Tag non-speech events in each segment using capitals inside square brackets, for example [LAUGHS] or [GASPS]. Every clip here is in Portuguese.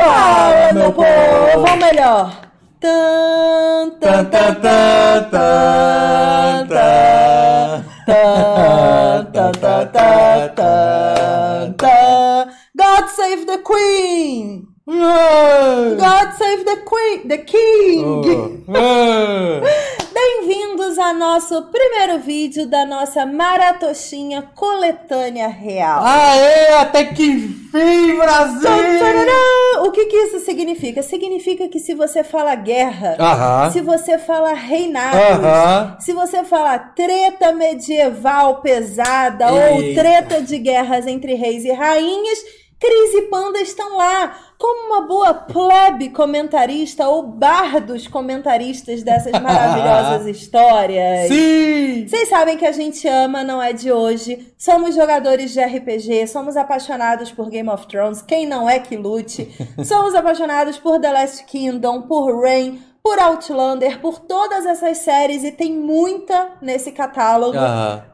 Fala, meu povo, ou melhor. Tan, tan, tan, tan, tan, tan, tan, tan, tan, tan, God save the Queen! God save the Queen, the King! Bem-vindos ao nosso primeiro vídeo da nossa maratoxinha coletânea real. Aê, até que enfim, Brasil! O que, que isso significa? Significa que se você fala guerra, uh -huh. se você fala reinados, uh -huh. se você fala treta medieval pesada Eita. ou treta de guerras entre reis e rainhas, Cris e Panda estão lá, como uma boa plebe comentarista ou bardos comentaristas dessas [LAUGHS] maravilhosas histórias. Sim! Vocês sabem que a gente ama, não é de hoje. Somos jogadores de RPG, somos apaixonados por Game of Thrones, quem não é que lute. [LAUGHS] Somos apaixonados por The Last Kingdom, por Rain, por Outlander, por todas essas séries e tem muita nesse catálogo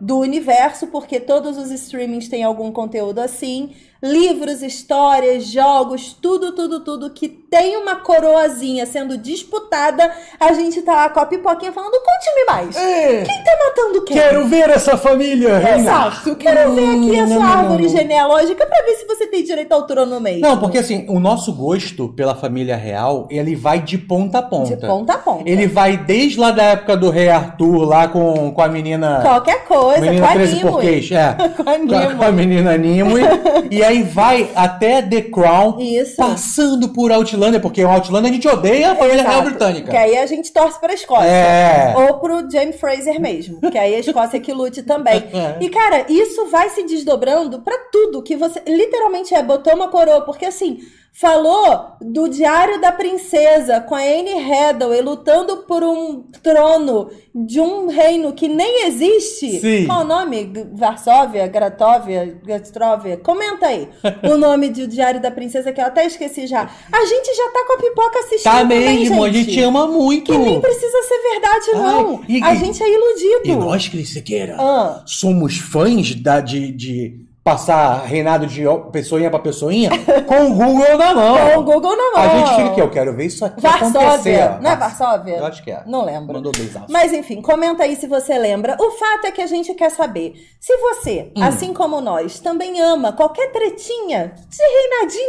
do universo, porque todos os streamings têm algum conteúdo assim livros, histórias, jogos, tudo, tudo, tudo que tem uma coroazinha sendo disputada, a gente tá lá com a pipoquinha falando, conte-me mais. É. Quem tá matando quem? Quero ver essa família. Exato. Reina. Quero ver aqui a sua não, árvore não, genealógica para ver se você tem direito ao trono mesmo. Não, porque assim, o nosso gosto pela família real, ele vai de ponta a ponta. De ponta a ponta. Ele vai desde lá da época do rei Arthur, lá com, com a menina... Qualquer coisa, menina com a Nimue. Porquês, é, [LAUGHS] com a Nimue. Com a menina Nimue. e [LAUGHS] aí vai até The Crown, Isso. passando por Outlander, porque o Outlander a gente odeia a família real britânica. Que aí a gente torce pra Escócia. É. Ou pro James Fraser mesmo, que aí a Escócia é que lute também. [LAUGHS] É. E, cara, isso vai se desdobrando para tudo que você... Literalmente é, botou uma coroa, porque assim... Falou do Diário da Princesa com a Anne Hathaway lutando por um trono de um reino que nem existe. Sim. Qual o nome? Varsóvia, Gratóvia, Gastróvia? Comenta aí o nome do Diário da Princesa que eu até esqueci já. A gente já tá com a pipoca assistindo. Tá mesmo, também, gente. a gente ama muito. Que nem precisa ser verdade, não. Ai, e, a gente é iludido. E nós, Cris Siqueira, ah. somos fãs da, de... de passar reinado de pessoinha pra pessoinha [LAUGHS] com o Google na mão. Com o Google na mão. A gente fica aqui, eu quero ver isso aqui Varsóvia. acontecer. Não é Varsóvia? Eu acho que é. Não lembro. Mandou beijar. Mas enfim, comenta aí se você lembra. O fato é que a gente quer saber se você, hum. assim como nós, também ama qualquer tretinha de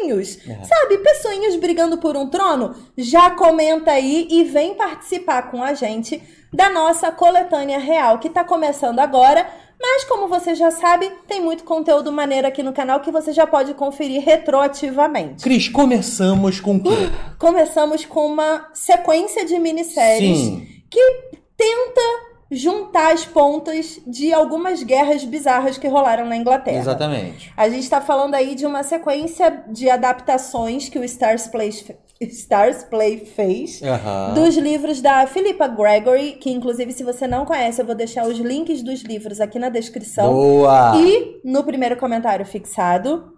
reinadinhos, é. sabe? Pessoinhas brigando por um trono. Já comenta aí e vem participar com a gente da nossa coletânea real que tá começando agora mas como você já sabe, tem muito conteúdo maneiro aqui no canal que você já pode conferir retroativamente. Cris, começamos com o quê? [GASPS] Começamos com uma sequência de minisséries Sim. que tenta juntar as pontas de algumas guerras bizarras que rolaram na Inglaterra. Exatamente. A gente está falando aí de uma sequência de adaptações que o Stars Play, Stars Play fez, dos livros da Philippa Gregory, que inclusive se você não conhece, eu vou deixar os links dos livros aqui na descrição. Boa! E no primeiro comentário fixado,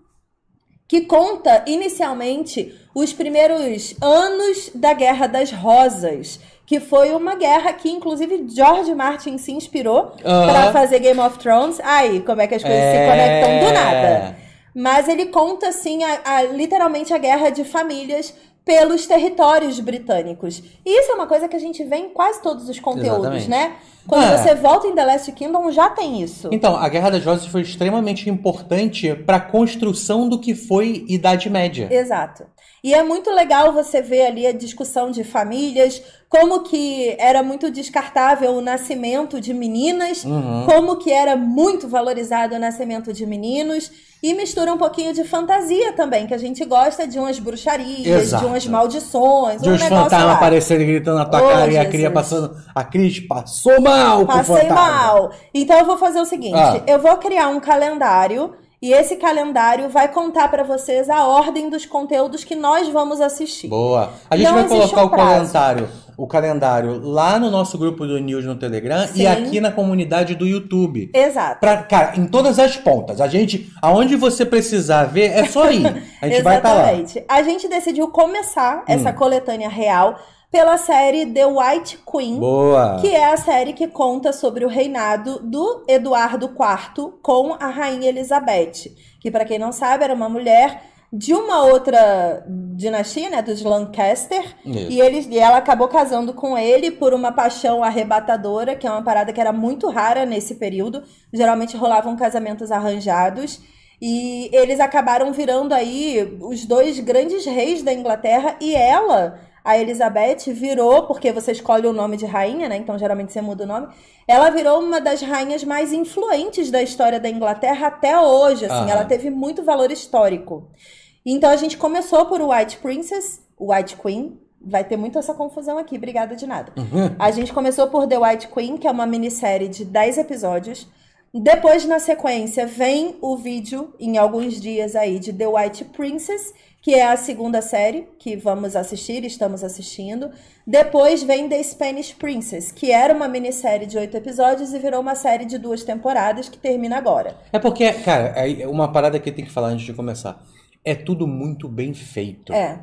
que conta inicialmente os primeiros anos da Guerra das Rosas, que foi uma guerra que inclusive George Martin se inspirou para fazer Game of Thrones. Aí, como é que as coisas é... se conectam do é. nada? Mas ele conta, assim, a, a, literalmente a guerra de famílias pelos territórios britânicos. E isso é uma coisa que a gente vê em quase todos os conteúdos, Exatamente. né? Quando é. você volta em The Last Kingdom, já tem isso. Então, a Guerra das Rosas foi extremamente importante para a construção do que foi Idade Média. Exato. E é muito legal você ver ali a discussão de famílias, como que era muito descartável o nascimento de meninas, uhum. como que era muito valorizado o nascimento de meninos, e mistura um pouquinho de fantasia também, que a gente gosta de umas bruxarias, Exato. de umas maldições. De um uns fantasmas aparecendo gritando na tua oh, cara Jesus. e a cria passando. A Cris passou, mano! mal. Passei mal. Então eu vou fazer o seguinte: ah. eu vou criar um calendário e esse calendário vai contar para vocês a ordem dos conteúdos que nós vamos assistir. Boa. A gente Não vai colocar um o calendário, o calendário lá no nosso grupo do News no Telegram Sim. e aqui na comunidade do YouTube. Exato. Pra, cara, em todas as pontas. A gente, aonde você precisar ver, é só ir. A gente [LAUGHS] vai estar tá lá. Exatamente. A gente decidiu começar essa hum. coletânea real pela série The White Queen, Boa. que é a série que conta sobre o reinado do Eduardo IV com a rainha Elizabeth, que para quem não sabe era uma mulher de uma outra dinastia, né, dos Lancaster, Isso. e, eles, e ela acabou casando com ele por uma paixão arrebatadora, que é uma parada que era muito rara nesse período. Geralmente rolavam casamentos arranjados. E eles acabaram virando aí os dois grandes reis da Inglaterra e ela a Elizabeth virou, porque você escolhe o nome de rainha, né? Então geralmente você muda o nome. Ela virou uma das rainhas mais influentes da história da Inglaterra até hoje, assim, uhum. ela teve muito valor histórico. Então a gente começou por White Princess, White Queen, vai ter muito essa confusão aqui, obrigada de nada. Uhum. A gente começou por The White Queen, que é uma minissérie de 10 episódios. Depois, na sequência, vem o vídeo em alguns dias aí de The White Princess, que é a segunda série que vamos assistir, estamos assistindo. Depois vem The Spanish Princess, que era uma minissérie de oito episódios e virou uma série de duas temporadas que termina agora. É porque, cara, é uma parada que tem que falar antes de começar. É tudo muito bem feito. É.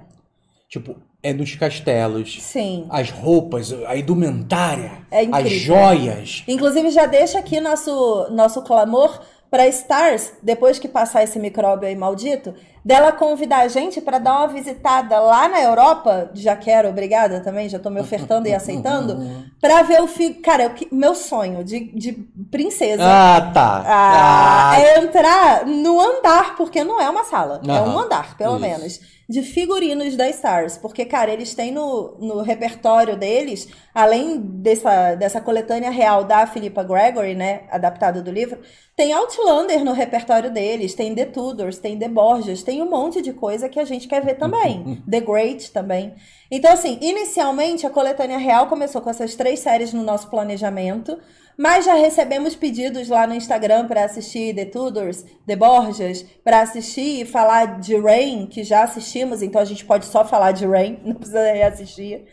Tipo, é nos castelos. Sim. As roupas, a indumentária, é incrível, as joias. Inclusive, já deixa aqui nosso, nosso clamor para Stars, depois que passar esse micróbio aí maldito, dela convidar a gente para dar uma visitada lá na Europa, já quero, obrigada também, já estou me ofertando e aceitando, [LAUGHS] para ver o filho. Cara, meu sonho de, de princesa. Ah, tá. Ah, ah. É entrar no andar, porque não é uma sala, é um andar, pelo Isso. menos de figurinos da Stars, porque, cara, eles têm no, no repertório deles, além dessa, dessa coletânea real da Philippa Gregory, né, adaptada do livro, tem Outlander no repertório deles, tem The Tudors, tem The Borges tem um monte de coisa que a gente quer ver também. [LAUGHS] The Great também. Então, assim, inicialmente a coletânea real começou com essas três séries no nosso planejamento. Mas já recebemos pedidos lá no Instagram para assistir The Tudors, The Borgias, para assistir e falar de Rain, que já assistimos, então a gente pode só falar de Rain, [LAUGHS] não precisa reassistir.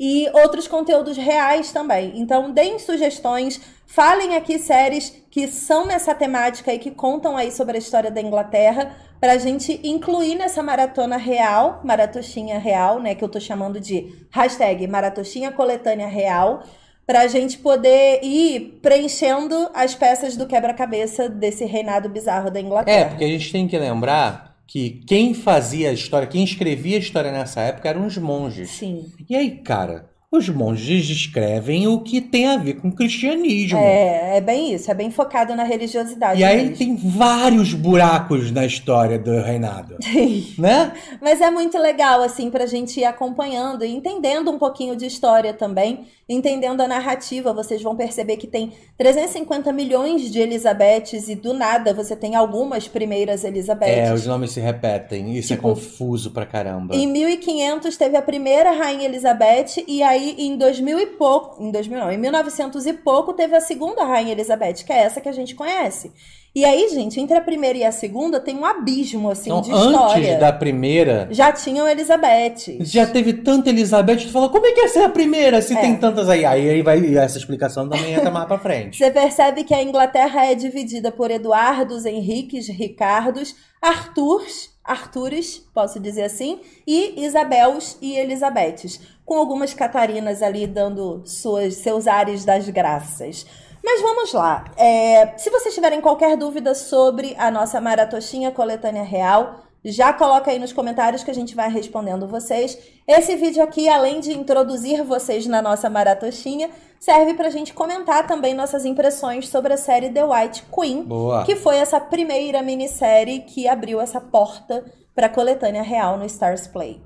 E outros conteúdos reais também. Então, deem sugestões, falem aqui séries que são nessa temática e que contam aí sobre a história da Inglaterra, para a gente incluir nessa maratona real, maratoxinha real, né? Que eu tô chamando de hashtag maratoxinha coletânea real para a gente poder ir preenchendo as peças do quebra-cabeça desse reinado bizarro da Inglaterra. É, porque a gente tem que lembrar que quem fazia a história, quem escrevia a história nessa época eram os monges. Sim. E aí, cara, os monges descrevem o que tem a ver com o cristianismo. É, é bem isso, é bem focado na religiosidade. E aí mesmo. tem vários buracos na história do reinado. Sim. né? Mas é muito legal, assim, pra gente ir acompanhando e entendendo um pouquinho de história também, entendendo a narrativa. Vocês vão perceber que tem 350 milhões de Elizabeths e do nada você tem algumas primeiras Elizabeths. É, os nomes se repetem, isso é tipo, é confuso pra caramba. Em 1500 teve a primeira rainha Elizabeth e aí aí, em 2000 e pouco, em 2000 não, em 1900 e pouco, teve a segunda Rainha Elizabeth, que é essa que a gente conhece. E aí, gente, entre a primeira e a segunda tem um abismo, assim, então, de história. Antes da primeira... Já tinham Elizabeth. Já teve tanta Elizabeth, tu fala, como é que essa é a primeira, se é. tem tantas aí? Aí vai, essa explicação também entra mais pra frente. Você percebe que a Inglaterra é dividida por Eduardos, Henriques, Ricardos, Arturs, Artures, posso dizer assim, e Isabels e Elizabeths com algumas Catarinas ali dando suas, seus ares das graças. Mas vamos lá. É, se vocês tiverem qualquer dúvida sobre a nossa Maratoxinha Coletânea Real, já coloca aí nos comentários que a gente vai respondendo vocês. Esse vídeo aqui, além de introduzir vocês na nossa maratoxinha, serve para a gente comentar também nossas impressões sobre a série The White Queen, Boa. que foi essa primeira minissérie que abriu essa porta para a coletânea real no Stars Play.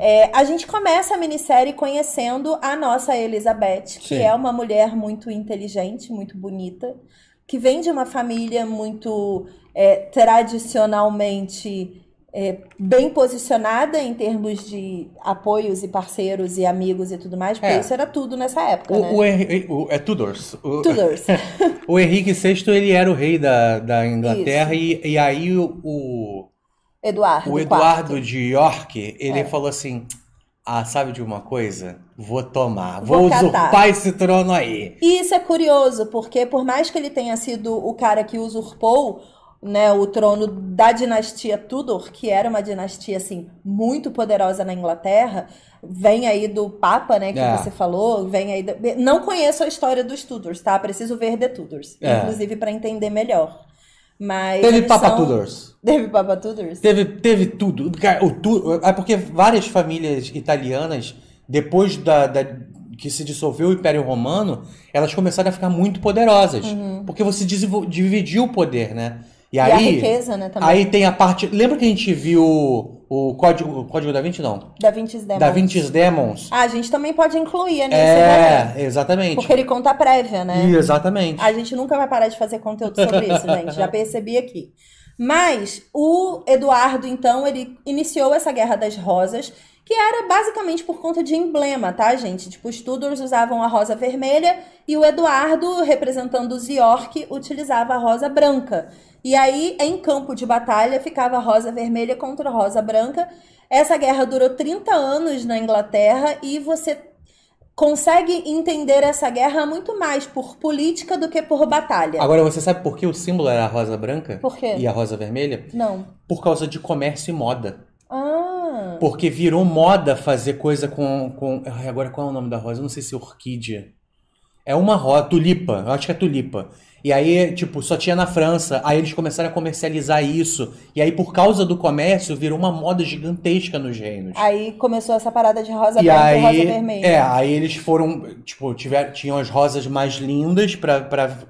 É, a gente começa a minissérie conhecendo a nossa Elizabeth, Sim. que é uma mulher muito inteligente, muito bonita, que vem de uma família muito é, tradicionalmente é, bem posicionada em termos de apoios e parceiros e amigos e tudo mais, porque é. isso era tudo nessa época. O, né? o, o é Tudors. O, [LAUGHS] Tudors. [LAUGHS] o Henrique VI ele era o rei da, da Inglaterra e, e, aí o, Eduardo. O Eduardo de York, ele é. falou assim: ah, sabe de uma coisa? Vou tomar, vou, vou usurpar esse trono aí. E isso é curioso, porque por mais que ele tenha sido o cara que usurpou né, o trono da dinastia Tudor, que era uma dinastia assim muito poderosa na Inglaterra, vem aí do Papa, né, que é. você falou, vem aí. Do... Não conheço a história dos Tudors, tá? Preciso ver de Tudors, é. inclusive para entender melhor. Mas teve Papa são... Tudors. [LAUGHS] Teve Papa Tudors? Teve, teve tudo. O tu... É porque várias famílias italianas, depois da, da, que se dissolveu o Império Romano, elas começaram a ficar muito poderosas. Uhum. Porque você dividiu o poder, né? E, e aí, riqueza, né, Aí tem a parte. Lembra que a gente viu o Código, o código da Vinci, não? Da Vinci's Demons. Da Vinci's Demons. Ah, a gente também pode incluir, né? É, exatamente. Porque ele conta prévia, né? E exatamente. A gente nunca vai parar de fazer conteúdo sobre isso, gente. Já percebi aqui. Mas o Eduardo, então, ele iniciou essa Guerra das Rosas, que era basicamente por conta de emblema, tá, gente? Tipo, os Tudors usavam a rosa vermelha e o Eduardo, representando os York, utilizava a rosa branca. E aí, em campo de batalha, ficava a rosa vermelha contra a rosa branca. Essa guerra durou 30 anos na Inglaterra e você consegue entender essa guerra muito mais por política do que por batalha. Agora, você sabe por que o símbolo era a rosa branca? Por quê? E a rosa vermelha? Não. Por causa de comércio e moda. Ah. Porque virou moda fazer coisa com. com... Ai, agora qual é o nome da rosa? Eu não sei se é orquídea. É uma rosa, tulipa, eu acho que é tulipa. E aí, tipo, só tinha na França. Aí eles começaram a comercializar isso. E aí, por causa do comércio, virou uma moda gigantesca nos reinos. Aí começou essa parada de rosa e branca aí, e rosa vermelha. É, aí eles foram, tipo, tiver, tinham as rosas mais lindas para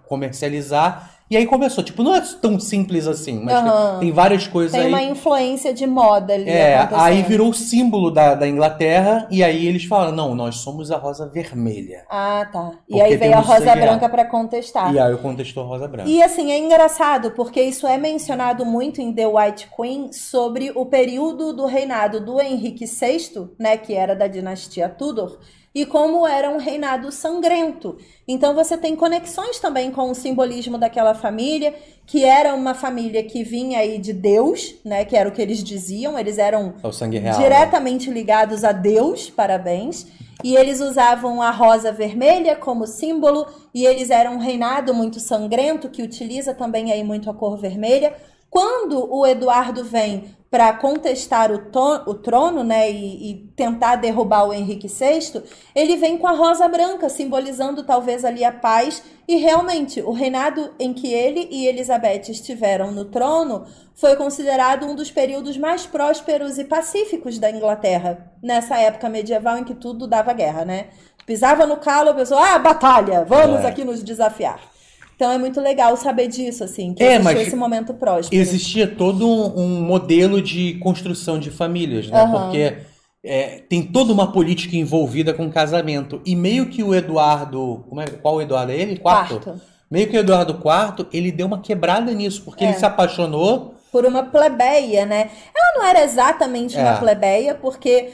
comercializar. E aí começou, tipo, não é tão simples assim, mas uhum. tem várias coisas tem aí. Tem uma influência de moda ali. É, aí virou o símbolo da, da Inglaterra, e aí eles falam: não, nós somos a rosa vermelha. Ah, tá. E aí veio a rosa branca para contestar. E aí eu contestou a rosa branca. E assim, é engraçado, porque isso é mencionado muito em The White Queen sobre o período do reinado do Henrique VI, né, que era da dinastia Tudor e como era um reinado sangrento. Então você tem conexões também com o simbolismo daquela família, que era uma família que vinha aí de Deus, né, que era o que eles diziam, eles eram é real, né? diretamente né? ligados a Deus, parabéns. E eles usavam a rosa vermelha como símbolo, e eles eram um reinado muito sangrento, que utiliza também aí muito a cor vermelha. Quando o Eduardo vem para contestar o, o trono né, e, e, tentar derrubar o Henrique VI, ele vem com a rosa branca, simbolizando talvez ali a paz. E realmente, o reinado em que ele e Elizabeth estiveram no trono foi considerado um dos períodos mais prósperos e pacíficos da Inglaterra, nessa época medieval em que tudo dava guerra, né? Pisava no calo, a pessoa, ah, batalha, vamos é. aqui nos desafiar. Então é muito legal saber disso, assim, que é, existiu esse momento próspero. Existia todo um, um, modelo de construção de famílias, né? Uhum. Porque é, tem toda uma política envolvida com casamento. E meio que o Eduardo. É, qual Eduardo é ele? Quarto? Quarto. Meio que o Eduardo IV, ele deu uma quebrada nisso, porque é. ele se apaixonou. Por uma plebeia, né? Ela não era exatamente uma é. plebeia, porque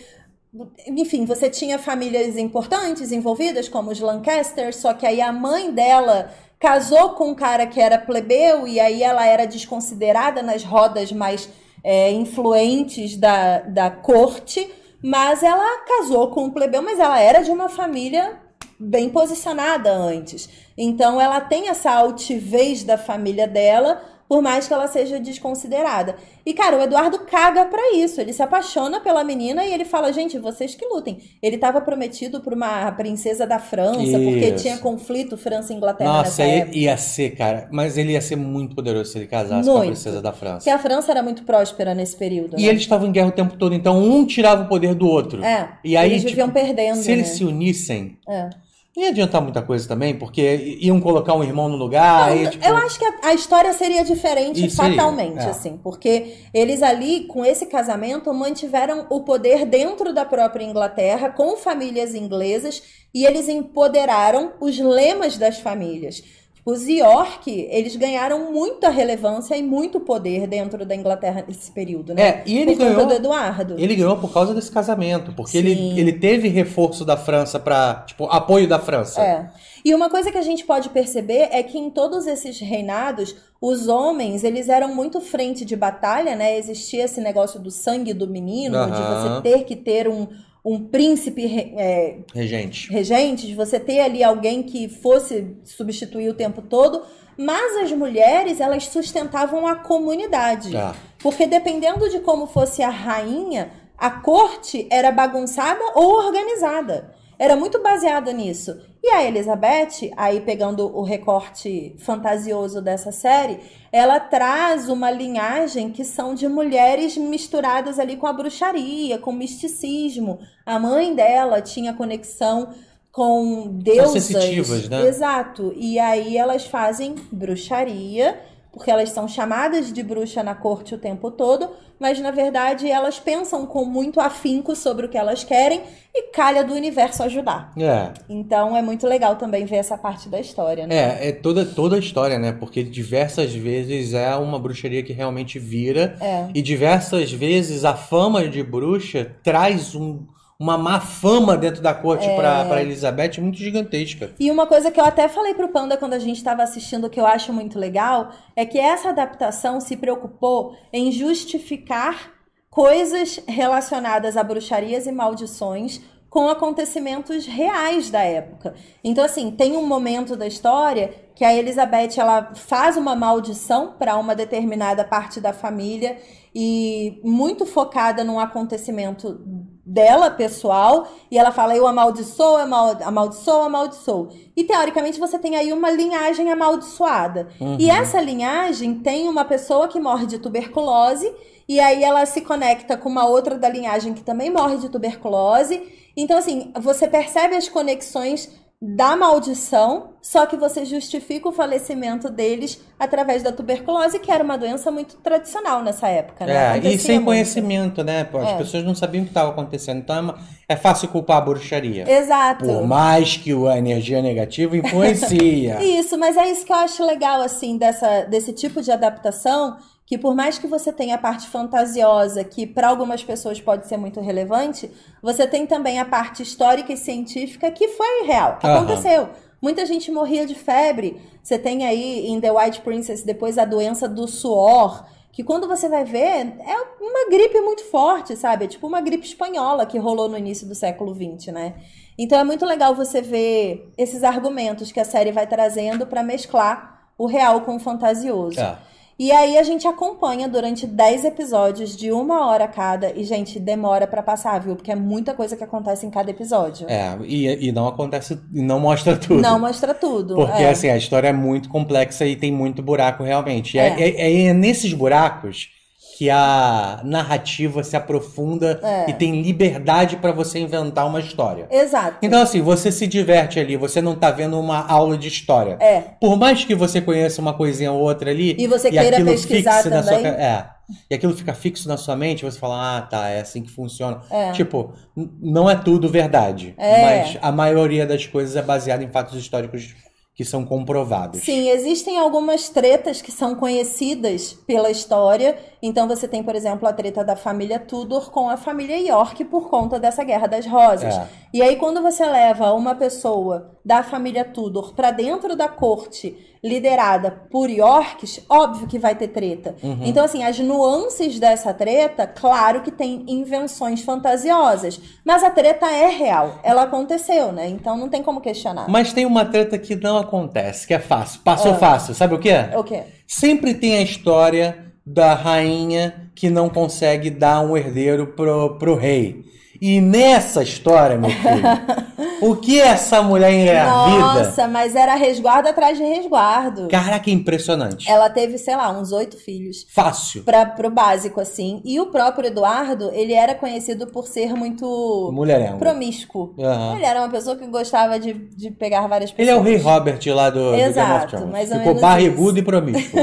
enfim, você tinha famílias importantes envolvidas, como os Lancaster, só que aí a mãe dela casou com um cara que era plebeu e aí ela era desconsiderada nas rodas mais é, influentes da, da corte, mas ela casou com um plebeu, mas ela era de uma família bem posicionada antes. Então ela tem essa altivez da família dela por mais que ela seja desconsiderada. E, cara, o Eduardo caga para isso. Ele se apaixona pela menina e ele fala, gente, vocês que lutem. Ele tava prometido pra uma princesa da França, isso. porque tinha conflito França Inglaterra Nossa, ia ser, cara. Mas ele ia ser muito poderoso se ele casasse muito. com a princesa da França. Porque a França era muito próspera nesse período. E né? eles estavam em guerra o tempo todo, então um tirava o poder do outro. É, e aí, eles viviam tipo, perdendo, Se né? eles se unissem... É não ia adiantar muita coisa também, porque iam colocar um irmão no lugar. Não, e, tipo... Eu acho que a, a história seria diferente Isso fatalmente, é. assim, porque eles ali, com esse casamento, mantiveram o poder dentro da própria Inglaterra, com famílias inglesas, e eles empoderaram os lemas das famílias. Os York, eles ganharam muita relevância e muito poder dentro da Inglaterra nesse período, né? É, e ele por ganhou. Eduardo. Ele ganhou por causa desse casamento, porque ele, ele teve reforço da França para, tipo, apoio da França. É. E uma coisa que a gente pode perceber é que em todos esses reinados, os homens, eles eram muito frente de batalha, né? Existia esse negócio do sangue do menino, uhum. de você ter que ter um um príncipe é, regente. regente, de você ter ali alguém que fosse substituir o tempo todo, mas as mulheres elas sustentavam a comunidade. Ah. Porque dependendo de como fosse a rainha, a corte era bagunçada ou organizada. Era muito baseado nisso. E a Elizabeth, aí pegando o recorte fantasioso dessa série, ela traz uma linhagem que são de mulheres misturadas ali com a bruxaria, com o misticismo. A mãe dela tinha conexão com deusas. sensitivas, né? Exato. E aí elas fazem bruxaria porque elas são chamadas de bruxa na corte o tempo todo, mas na verdade elas pensam com muito afinco sobre o que elas querem e calha do universo ajudar. É. Então é muito legal também ver essa parte da história, né? É, é toda, toda a história, né? Porque diversas vezes é uma bruxaria que realmente vira é. e diversas vezes a fama de bruxa traz um uma má fama dentro da corte é... para Elizabeth muito gigantesca. E uma coisa que eu até falei para o Panda quando a gente estava assistindo, que eu acho muito legal, é que essa adaptação se preocupou em justificar coisas relacionadas a bruxarias e maldições com acontecimentos reais da época. Então assim, tem um momento da história que a Elizabeth ela faz uma maldição para uma determinada parte da família e muito focada num acontecimento dela pessoal e ela fala eu amaldiçoo, amal amaldiçoo, amaldiçoo. E teoricamente você tem aí uma linhagem amaldiçoada. Uhum. E essa linhagem tem uma pessoa que morre de tuberculose e aí ela se conecta com uma outra da linhagem que também morre de tuberculose. Então assim, você percebe as conexões da maldição, só que você justifica o falecimento deles através da tuberculose, que era uma doença muito tradicional nessa época, né? É, e sem muito. conhecimento, né? as é. pessoas não sabiam o que estava acontecendo. Então é, uma... é, fácil culpar a bruxaria. Exato. Por mais que a energia negativa influencia. [LAUGHS] isso, mas é isso que eu acho legal, assim, dessa, desse tipo de adaptação que por mais que você tenha a parte fantasiosa, que para algumas pessoas pode ser muito relevante, você tem também a parte histórica e científica que foi real, uhum. aconteceu. Muita gente morria de febre. Você tem aí em The White Princess depois a doença do suor, que quando você vai ver, é uma gripe muito forte, sabe? É tipo uma gripe espanhola que rolou no início do século XX, né? Então é muito legal você ver esses argumentos que a série vai trazendo para mesclar o real com o fantasioso. É. E aí a gente acompanha durante 10 episódios de uma hora cada. E, gente, demora para passar, viu? Porque é muita coisa que acontece em cada episódio. É, e, e não acontece, não mostra [LAUGHS] tudo. Não mostra tudo. Porque, é. assim, a história é muito complexa e tem muito buraco realmente. É. É, é, é nesses buracos que a narrativa se aprofunda é. e tem liberdade para você inventar uma história. Exato. Então, assim, você se diverte ali, você não tá vendo uma aula de história. É. Por mais que você conheça uma coisinha ou outra ali, e você e queira pesquisar também. Sua... É. E aquilo fica fixo na sua mente, você fala, ah, tá, é assim que funciona. É. Tipo, não é tudo verdade. É. Mas a maioria das coisas é baseada em fatos históricos que são comprovados. Sim, existem algumas tretas que são conhecidas pela história então você tem, por exemplo, a treta da família Tudor com a família York por conta dessa Guerra das Rosas. É. E aí quando você leva uma pessoa da família Tudor para dentro da corte liderada por Yorks, óbvio que vai ter treta. Uhum. Então assim, as nuances dessa treta, claro que tem invenções fantasiosas, mas a treta é real, ela aconteceu, né? Então não tem como questionar. Mas tem uma treta que não acontece, que é fácil, passou ah. fácil. Sabe o quê? O quê? Sempre tem a história da rainha que não consegue dar um herdeiro pro, pro rei. E nessa história, meu filho, [LAUGHS] O que essa mulher é vida? Nossa, mas era resguardo atrás de resguardo. Caraca, é impressionante. Ela teve, sei lá, uns oito filhos. Fácil. Pra, pro básico, assim. E o próprio Eduardo, ele era conhecido por ser muito... Mulherengo. Promíscuo. Uhum. Ele era uma pessoa que gostava de, de pegar várias pessoas. Ele é o rei Robert lá do, Exato, do Game of Thrones. Ficou barrigudo isso. e promíscuo.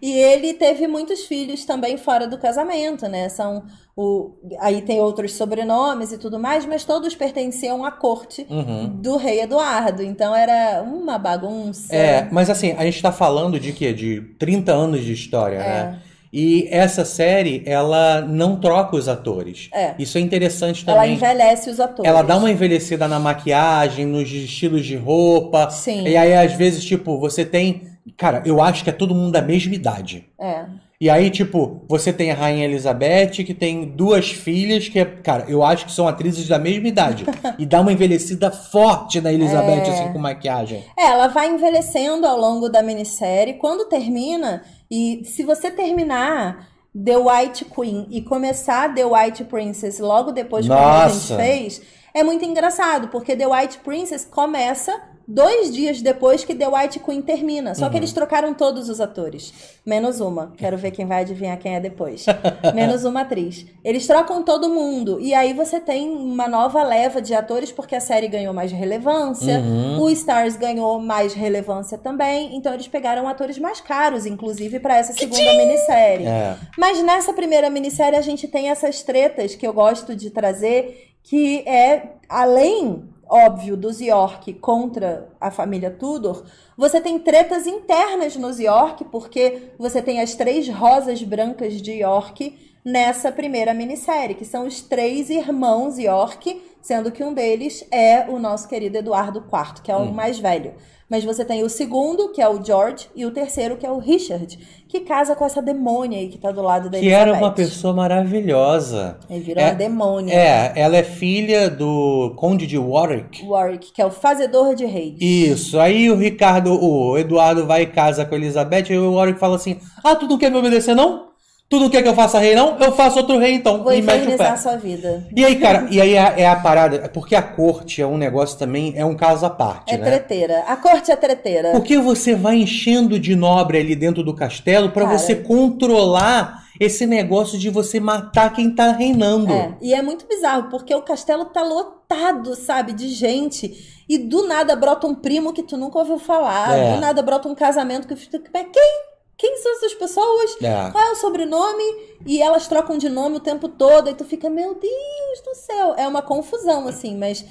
[LAUGHS] e ele teve muitos filhos também fora do casamento, né? São o, aí tem outros sobrenomes e tudo mais, mas todos pertenciam à corte uhum. do rei Eduardo. Então era uma bagunça. É, mas assim, a gente está falando de quê? De 30 anos de história, é. né? E essa série, ela não troca os atores. É. Isso é interessante também. Ela envelhece os atores. Ela dá uma envelhecida na maquiagem, nos estilos de roupa. Sim. E aí, às vezes, tipo, você tem. Cara, eu acho que é todo mundo da mesma idade. É. E aí, tipo, você tem a Rainha Elizabeth, que tem duas filhas, que, é, cara, eu acho que são atrizes da mesma idade. [LAUGHS] e dá uma envelhecida forte na Elizabeth, é... assim, com maquiagem. É, ela vai envelhecendo ao longo da minissérie. Quando termina, e se você terminar The White Queen e começar The White Princess logo depois do que a gente fez, é muito engraçado, porque The White Princess começa dois dias depois que The White Queen termina. Só uhum. que eles trocaram todos os atores. Menos uma. Quero ver quem vai adivinhar quem é depois. [LAUGHS] Menos uma atriz. Eles trocam todo mundo. E aí você tem uma nova leva de atores, porque a série ganhou mais relevância. Uhum. O Stars ganhou mais relevância também. Então eles pegaram atores mais caros, inclusive, para essa segunda Tchim! minissérie. É. Mas nessa primeira minissérie a gente tem essas tretas que eu gosto de trazer, que é além óbvio dos York contra a família Tudor, você tem tretas internas nos York, porque você tem as três rosas brancas de York nessa primeira minissérie, que são os três irmãos York sendo que um deles é o nosso querido Eduardo IV, que é o hum. mais velho. Mas você tem o segundo, que é o George, e o terceiro, que é o Richard, que casa com essa demônia aí que tá do lado da Que era uma pessoa maravilhosa. Ele virou é, uma demônia. É, ela é filha do Conde de Warwick. Warwick, que é o fazedor de reis. Isso. Aí o Ricardo, o Eduardo vai e casa com a Elizabeth, e o Warwick fala assim: Ah, tu não quer me obedecer, não? Tu não quer é que eu faça rei, não? Eu faço outro rei, então. Vou e mete o pé. a sua vida. E aí, cara, e aí é, a, é a parada. É porque a corte é um negócio também, é um caso à parte. É né? treteira. A corte é treteira. Porque você vai enchendo de nobre ali dentro do castelo para você controlar esse negócio de você matar quem tá reinando. É, e é muito bizarro, porque o castelo tá lotado, sabe, de gente. E do nada brota um primo que tu nunca ouviu falar. É. Do nada brota um casamento que fica. É quem quem são essas pessoas? É. Qual é o sobrenome? E elas trocam de nome o tempo todo. E tu fica, meu Deus do céu. É uma confusão, assim, mas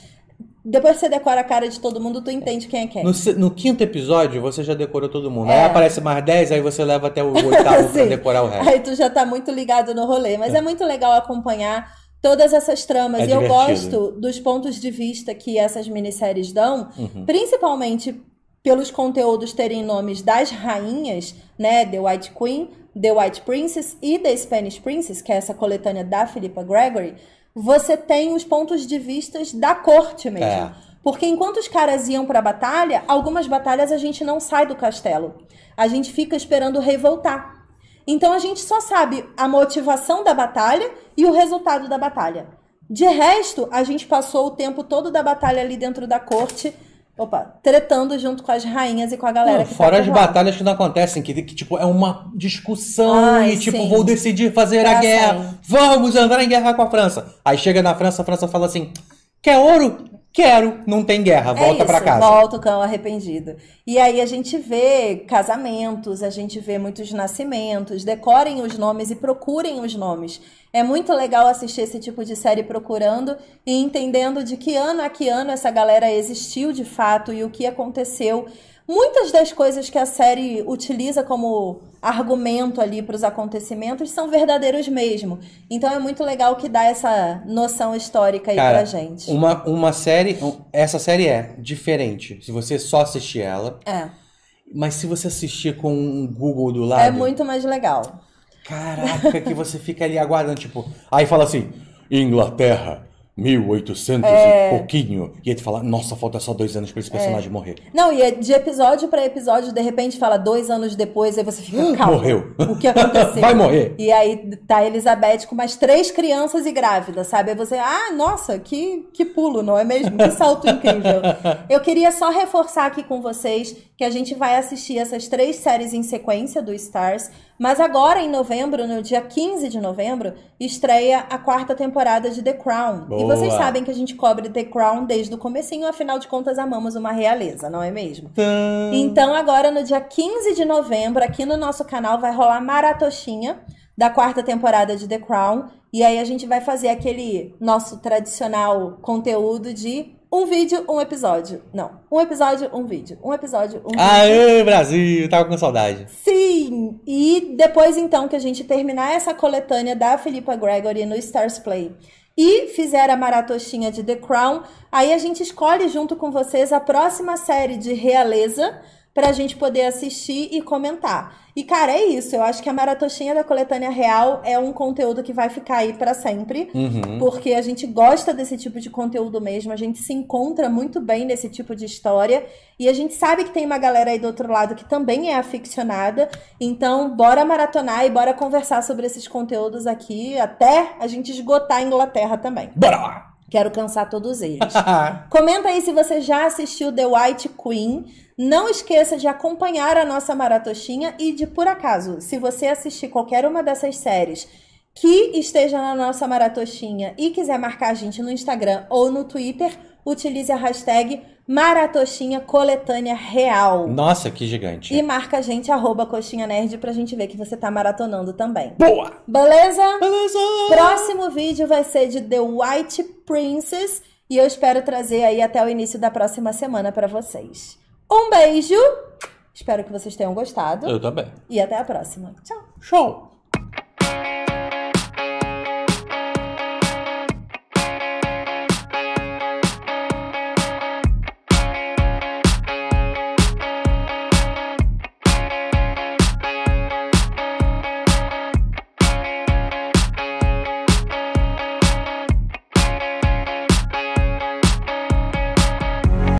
depois que você decora a cara de todo mundo, tu entende quem é quem. No, no quinto episódio, você já decorou todo mundo. É. Aí aparece mais dez, aí você leva até o oitavo [LAUGHS] pra decorar o resto. Aí tu já tá muito ligado no rolê. Mas é, é muito legal acompanhar todas essas tramas. É e divertido. eu gosto dos pontos de vista que essas minisséries dão, uhum. principalmente pelos conteúdos terem nomes das rainhas, né, The White Queen, The White Princess e The Spanish Princess, que é essa coletânea da Philippa Gregory, você tem os pontos de vista da corte mesmo. É. Porque enquanto os caras iam para a batalha, algumas batalhas a gente não sai do castelo. A gente fica esperando o rei voltar. Então a gente só sabe a motivação da batalha e o resultado da batalha. De resto, a gente passou o tempo todo da batalha ali dentro da corte Opa, tretando junto com as rainhas e com a galera não, que tá Fora tá as batalhas que não acontecem, que, que tipo, é uma discussão Ai, e tipo, sim. vou decidir fazer a guerra. Vamos andar em guerra com a França. Aí chega na França, a França fala assim: quer ouro? Quero, não tem guerra, é volta é para casa. Volta o cão arrependido. E aí a gente vê casamentos, a gente vê muitos nascimentos, decorem os nomes e procurem os nomes. É muito legal assistir esse tipo de série procurando e entendendo de que ano a que ano essa galera existiu de fato e o que aconteceu Muitas das coisas que a série utiliza como argumento ali para os acontecimentos são verdadeiros mesmo. Então é muito legal que dá essa noção histórica aí para gente. Uma, uma série. Essa série é diferente. Se você só assistir ela. É. Mas se você assistir com um Google do lado. É muito mais legal. Caraca, que você fica ali aguardando, tipo. Aí fala assim: Inglaterra 1800 é... e pouquinho. E aí tu fala, nossa, falta só dois anos pra esse é. personagem é... morrer. Não, e é de episódio para episódio, de repente fala dois anos depois, aí você fica, hum, calma. Morreu. O que aconteceu? [LAUGHS] Vai morrer. E aí tá Elizabeth com mais três crianças e grávida, sabe? Aí você, ah, nossa, que, que pulo, não é mesmo? Que salto incrível. [LAUGHS] Eu queria só reforçar aqui com vocês que a gente vai assistir essas três séries em sequência do Stars. Mas agora, em novembro, no dia 15 de novembro, estreia a quarta temporada de The Crown. Boa. E vocês sabem que a gente cobre The Crown desde o comecinho, afinal de contas, amamos uma realeza, não é mesmo? Tum. Então, agora, no dia 15 de novembro, aqui no nosso canal, vai rolar Maratoxinha da quarta temporada de The Crown. E aí a gente vai fazer aquele nosso tradicional conteúdo de um vídeo, um episódio. Não. Um episódio, um vídeo. Um episódio, um vídeo. Aê, Brasil! Tava com saudade. Sim! E depois, então, que a gente terminar essa coletânea da Filipa Gregory no Stars Play e fizer a maratoxinha de The Crown, aí a gente escolhe junto com vocês a próxima série de realeza para a gente poder assistir e comentar. E, cara, é isso. Eu acho que a Maratoxinha da Coletânea Real é um conteúdo que vai ficar aí para sempre, uhum. porque a gente gosta desse tipo de conteúdo mesmo, a gente se encontra muito bem nesse tipo de história, e a gente sabe que tem uma galera aí do outro lado que também é aficionada, então bora maratonar e bora conversar sobre esses conteúdos aqui até a gente esgotar a Inglaterra também. Bora lá! Quero cansar todos eles. [LAUGHS] Comenta aí se você já assistiu The White Queen. Não esqueça de acompanhar a nossa maratoxinha e de por acaso, se você assistir qualquer uma dessas séries que esteja na nossa maratoxinha e quiser marcar a gente no Instagram ou no Twitter, utilize a hashtag Maratoxinha Coletânea Real. Nossa, que gigante. E marca a gente, arroba Coxinha Nerd, pra gente ver que você tá maratonando também. Boa! Beleza? Beleza! Próximo vídeo vai ser de The White Princess e eu espero trazer aí até o início da próxima semana para vocês. Um beijo! Espero que vocês tenham gostado. Eu também. E até a próxima. Tchau. Show!